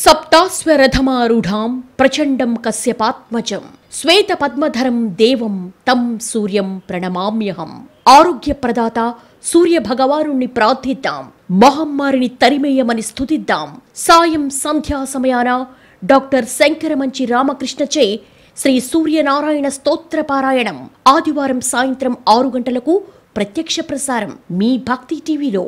సప్తాస్వరథమారుఢాం ప్రచండం కశ్యపాత్మజం శ్వేత పద్మధరం దేవం తం సూర్యం ప్రణమామ్యహం ఆరోగ్య ప్రదాత సూర్య భగవానుణ్ణి ప్రార్థిద్దాం మహమ్మారిని తరిమేయమని స్థుతిద్దాం సాయం సంధ్యా సమయాన డాక్టర్ శంకరమంచి రామకృష్ణచే శ్రీ సూర్యనారాయణ స్తోత్ర పారాయణం ఆదివారం సాయంత్రం ఆరు గంటలకు ప్రత్యక్ష ప్రసారం మీ భక్తి టీవీలో